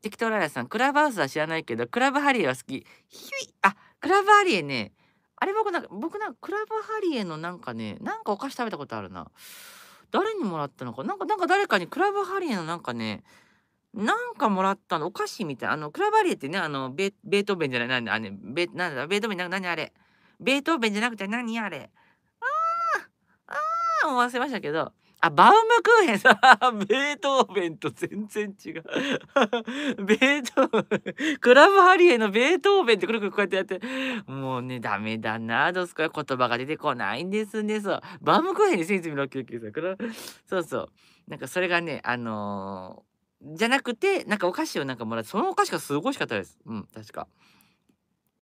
適当ララさん、クラブハウスは知らないけど、クラブハリエは好き。ひゅいあ、クラブハリエね。あれ僕なんか、僕なんかクラブハリエのなんかね、なんかお菓子食べたことあるな。誰にもらったのか。なんか、なんか誰かにクラブハリエのなんかね、なんかもらったの、お菓子みたい。あの、クラブハリエってね、あの、ベベートーベンじゃない、なんだ、あれ、ベなんだ、ベートーベン、何あれ。ベートーベンじゃなくて何あれ。ああ、ああ、思わせましたけど。あバウムクーヘンさ ベートーベンと全然違う ベートーベンクラブハリエのベートーベンってくるくるこうやってやってもうねダメだなどうすか言葉が出てこないんですねそうバウムクーヘンに先生見ろ、九九さんからそうそうなんかそれがねあのー、じゃなくてなんかお菓子をなんかもらってそのお菓子がすごいしかったですうん確か